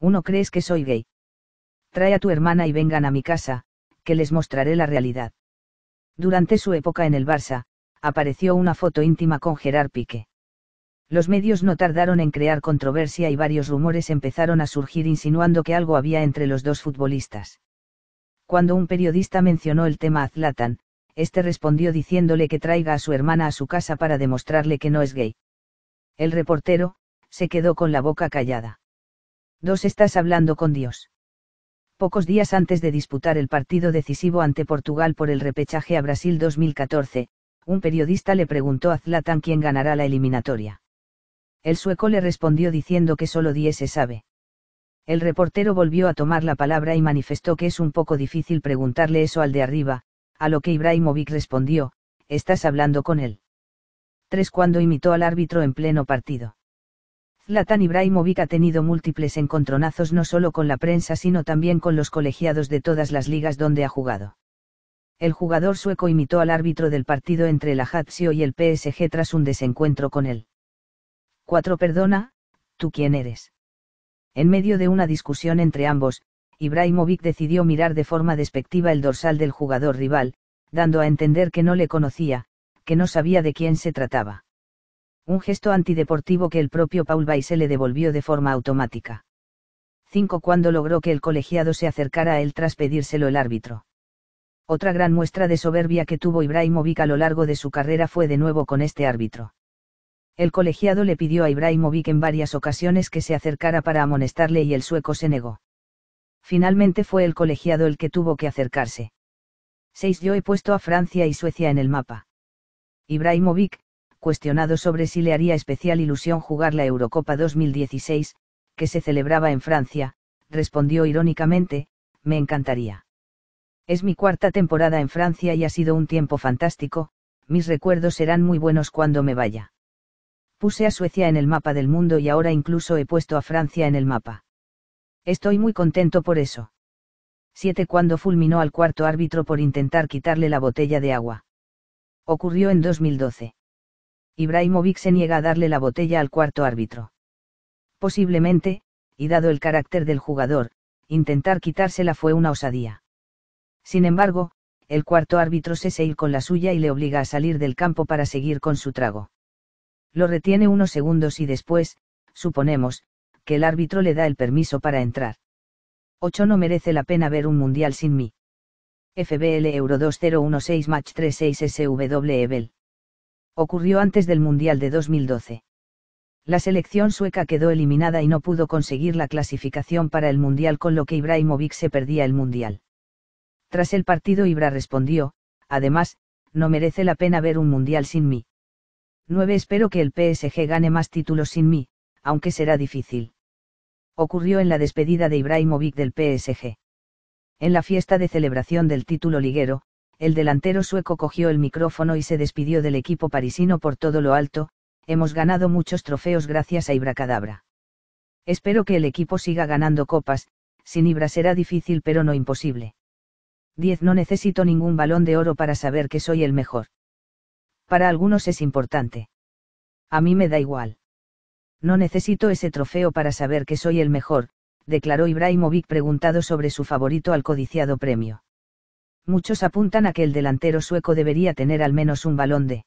Uno crees que soy gay. Trae a tu hermana y vengan a mi casa, que les mostraré la realidad. Durante su época en el Barça, apareció una foto íntima con Gerard Pique. Los medios no tardaron en crear controversia y varios rumores empezaron a surgir insinuando que algo había entre los dos futbolistas. Cuando un periodista mencionó el tema a Zlatan, este respondió diciéndole que traiga a su hermana a su casa para demostrarle que no es gay. El reportero, se quedó con la boca callada. 2. Estás hablando con Dios. Pocos días antes de disputar el partido decisivo ante Portugal por el repechaje a Brasil 2014, un periodista le preguntó a Zlatan quién ganará la eliminatoria. El sueco le respondió diciendo que solo 10 se sabe. El reportero volvió a tomar la palabra y manifestó que es un poco difícil preguntarle eso al de arriba, a lo que Ibrahimovic respondió, estás hablando con él. 3. Cuando imitó al árbitro en pleno partido. Zlatan Ibrahimovic ha tenido múltiples encontronazos no solo con la prensa sino también con los colegiados de todas las ligas donde ha jugado. El jugador sueco imitó al árbitro del partido entre el Ajaccio y el PSG tras un desencuentro con él. 4. Perdona, ¿tú quién eres? En medio de una discusión entre ambos, Ibrahimovic decidió mirar de forma despectiva el dorsal del jugador rival, dando a entender que no le conocía, que no sabía de quién se trataba. Un gesto antideportivo que el propio Paul se le devolvió de forma automática. 5. Cuando logró que el colegiado se acercara a él tras pedírselo el árbitro. Otra gran muestra de soberbia que tuvo Ibrahimovic a lo largo de su carrera fue de nuevo con este árbitro. El colegiado le pidió a Ibrahimovic en varias ocasiones que se acercara para amonestarle y el sueco se negó. Finalmente fue el colegiado el que tuvo que acercarse. 6. Yo he puesto a Francia y Suecia en el mapa. Ibrahimovic, cuestionado sobre si le haría especial ilusión jugar la Eurocopa 2016, que se celebraba en Francia, respondió irónicamente, me encantaría. Es mi cuarta temporada en Francia y ha sido un tiempo fantástico, mis recuerdos serán muy buenos cuando me vaya. Puse a Suecia en el mapa del mundo y ahora incluso he puesto a Francia en el mapa. Estoy muy contento por eso. 7. Cuando fulminó al cuarto árbitro por intentar quitarle la botella de agua. Ocurrió en 2012. Ibrahimovic se niega a darle la botella al cuarto árbitro. Posiblemente, y dado el carácter del jugador, intentar quitársela fue una osadía. Sin embargo, el cuarto árbitro se ir con la suya y le obliga a salir del campo para seguir con su trago. Lo retiene unos segundos y después, suponemos, que el árbitro le da el permiso para entrar. 8 no merece la pena ver un mundial sin mí. FBL Euro 2016 Match 36 SW ocurrió antes del Mundial de 2012. La selección sueca quedó eliminada y no pudo conseguir la clasificación para el Mundial con lo que Ibrahimovic se perdía el Mundial. Tras el partido Ibra respondió, además, no merece la pena ver un Mundial sin mí. 9. Espero que el PSG gane más títulos sin mí, aunque será difícil. Ocurrió en la despedida de Ibrahimovic del PSG. En la fiesta de celebración del título liguero, el delantero sueco cogió el micrófono y se despidió del equipo parisino por todo lo alto, hemos ganado muchos trofeos gracias a Ibracadabra. Espero que el equipo siga ganando copas, sin Ibra será difícil pero no imposible. 10. No necesito ningún balón de oro para saber que soy el mejor. Para algunos es importante. A mí me da igual. No necesito ese trofeo para saber que soy el mejor, declaró Ibrahimovic preguntado sobre su favorito al codiciado premio muchos apuntan a que el delantero sueco debería tener al menos un balón de